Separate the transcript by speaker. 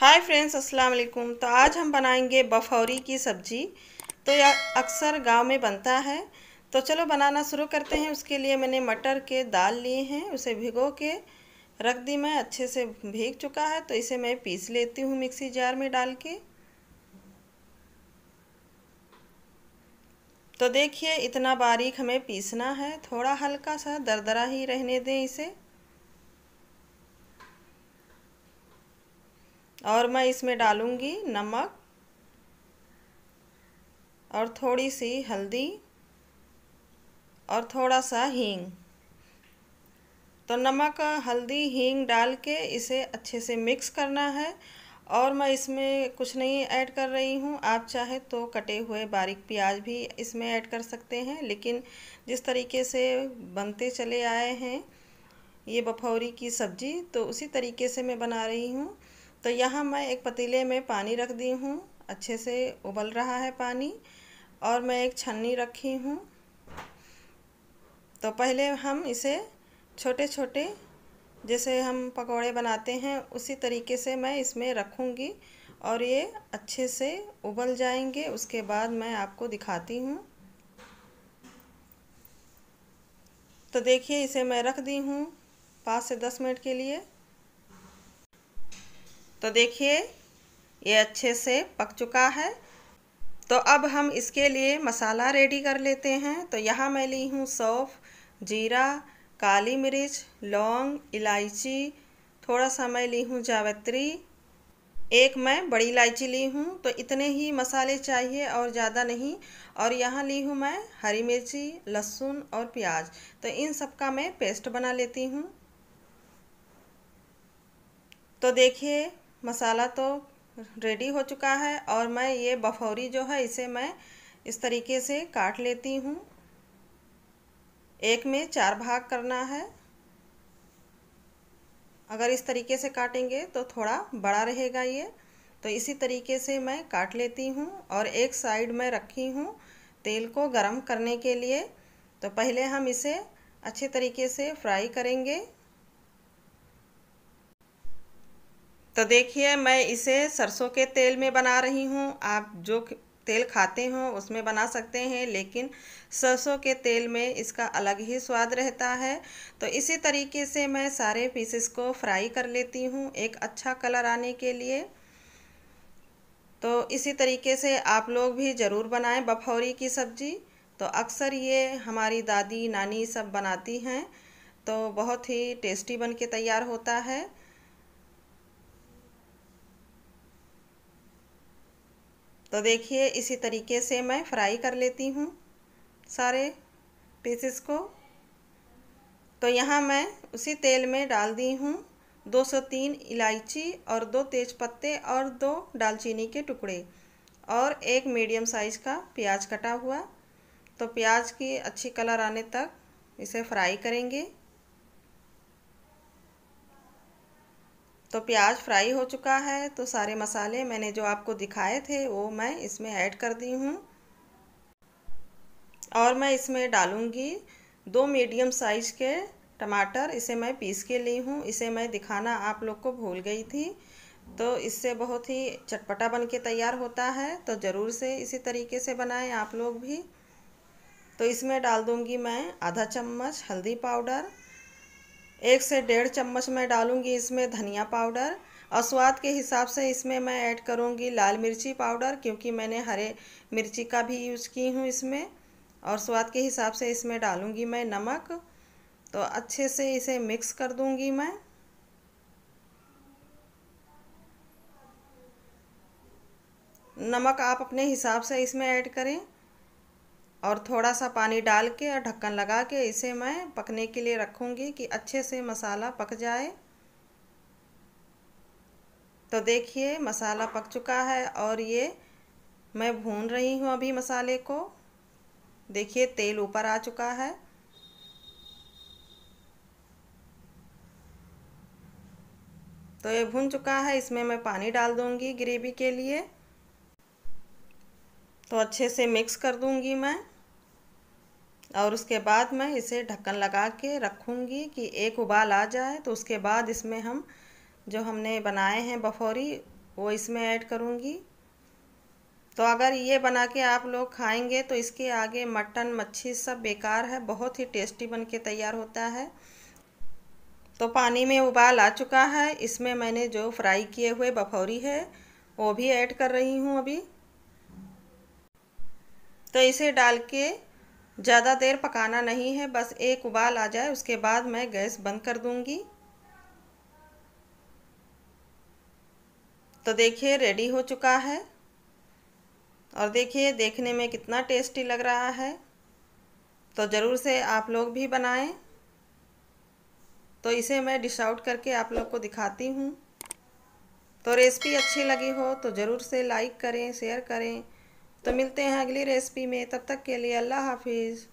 Speaker 1: hi friends अस्सलाम वालेकुम तो आज हम बनाएंगे बफौरी की सब्ज़ी तो यह अक्सर गांव में बनता है तो चलो बनाना शुरू करते हैं उसके लिए मैंने मटर के दाल लिए हैं उसे भिगो के रख दी मैं अच्छे से भीग चुका है तो इसे मैं पीस लेती हूँ मिक्सी जार में डाल के तो देखिए इतना बारीक हमें पीसना है थोड़ा हल्का सा दरदरा ही रहने दें इसे और मैं इसमें डालूँगी नमक और थोड़ी सी हल्दी और थोड़ा सा हींग तो नमक हल्दी हींग डाल के इसे अच्छे से मिक्स करना है और मैं इसमें कुछ नहीं ऐड कर रही हूँ आप चाहे तो कटे हुए बारीक प्याज भी इसमें ऐड कर सकते हैं लेकिन जिस तरीके से बनते चले आए हैं ये बफौरी की सब्ज़ी तो उसी तरीके से मैं बना रही हूँ तो यहाँ मैं एक पतीले में पानी रख दी हूँ अच्छे से उबल रहा है पानी और मैं एक छन्नी रखी हूँ तो पहले हम इसे छोटे छोटे जैसे हम पकोड़े बनाते हैं उसी तरीके से मैं इसमें रखूँगी और ये अच्छे से उबल जाएंगे उसके बाद मैं आपको दिखाती हूँ तो देखिए इसे मैं रख दी हूँ पाँच से दस मिनट के लिए तो देखिए ये अच्छे से पक चुका है तो अब हम इसके लिए मसाला रेडी कर लेते हैं तो यहाँ मैं ली हूँ सौफ जीरा काली मिर्च लौंग इलायची थोड़ा सा मैं ली हूँ जावित्री एक मैं बड़ी इलायची ली हूँ तो इतने ही मसाले चाहिए और ज़्यादा नहीं और यहाँ ली हूँ मैं हरी मिर्ची लहसुन और प्याज तो इन सब का मैं पेस्ट बना लेती हूँ तो देखिए मसाला तो रेडी हो चुका है और मैं ये बफौरी जो है इसे मैं इस तरीके से काट लेती हूँ एक में चार भाग करना है अगर इस तरीके से काटेंगे तो थोड़ा बड़ा रहेगा ये तो इसी तरीके से मैं काट लेती हूँ और एक साइड में रखी हूँ तेल को गरम करने के लिए तो पहले हम इसे अच्छे तरीके से फ्राई करेंगे तो देखिए मैं इसे सरसों के तेल में बना रही हूँ आप जो तेल खाते हो उसमें बना सकते हैं लेकिन सरसों के तेल में इसका अलग ही स्वाद रहता है तो इसी तरीके से मैं सारे पीसेस को फ्राई कर लेती हूँ एक अच्छा कलर आने के लिए तो इसी तरीके से आप लोग भी ज़रूर बनाएं बफौरी की सब्ज़ी तो अक्सर ये हमारी दादी नानी सब बनाती हैं तो बहुत ही टेस्टी बन के तैयार होता है तो देखिए इसी तरीके से मैं फ्राई कर लेती हूँ सारे पीसेस को तो यहाँ मैं उसी तेल में डाल दी हूँ 203 इलायची और दो तेज़पत्ते और दो दालचीनी के टुकड़े और एक मीडियम साइज़ का प्याज कटा हुआ तो प्याज की अच्छी कलर आने तक इसे फ्राई करेंगे तो प्याज फ्राई हो चुका है तो सारे मसाले मैंने जो आपको दिखाए थे वो मैं इसमें ऐड कर दी हूँ और मैं इसमें डालूँगी दो मीडियम साइज़ के टमाटर इसे मैं पीस के ली हूँ इसे मैं दिखाना आप लोग को भूल गई थी तो इससे बहुत ही चटपटा बन के तैयार होता है तो ज़रूर से इसी तरीके से बनाएं आप लोग भी तो इसमें डाल दूँगी मैं आधा चम्मच हल्दी पाउडर एक से डेढ़ चम्मच मैं डालूँगी इसमें धनिया पाउडर और स्वाद के हिसाब से इसमें मैं ऐड करूँगी लाल मिर्ची पाउडर क्योंकि मैंने हरे मिर्ची का भी यूज़ की हूँ इसमें और स्वाद के हिसाब से इसमें डालूँगी मैं नमक तो अच्छे से इसे मिक्स कर दूंगी मैं नमक आप अपने हिसाब से इसमें ऐड करें और थोड़ा सा पानी डाल के और ढक्कन लगा के इसे मैं पकने के लिए रखूँगी कि अच्छे से मसाला पक जाए तो देखिए मसाला पक चुका है और ये मैं भून रही हूँ अभी मसाले को देखिए तेल ऊपर आ चुका है तो ये भून चुका है इसमें मैं पानी डाल दूँगी ग्रेवी के लिए तो अच्छे से मिक्स कर दूंगी मैं और उसके बाद मैं इसे ढक्कन लगा के रखूँगी कि एक उबाल आ जाए तो उसके बाद इसमें हम जो हमने बनाए हैं बफौरी वो इसमें ऐड करूँगी तो अगर ये बना के आप लोग खाएंगे तो इसके आगे मटन मच्छी सब बेकार है बहुत ही टेस्टी बन के तैयार होता है तो पानी में उबाल आ चुका है इसमें मैंने जो फ्राई किए हुए बफौरी है वो भी ऐड कर रही हूँ अभी तो इसे डाल के ज़्यादा देर पकाना नहीं है बस एक उबाल आ जाए उसके बाद मैं गैस बंद कर दूंगी तो देखिए रेडी हो चुका है और देखिए देखने में कितना टेस्टी लग रहा है तो ज़रूर से आप लोग भी बनाएं तो इसे मैं डिश आउट करके आप लोग को दिखाती हूँ तो रेसिपी अच्छी लगी हो तो ज़रूर से लाइक करें शेयर करें तो मिलते हैं अगली रेसिपी में तब तक के लिए अल्लाह हाफिज़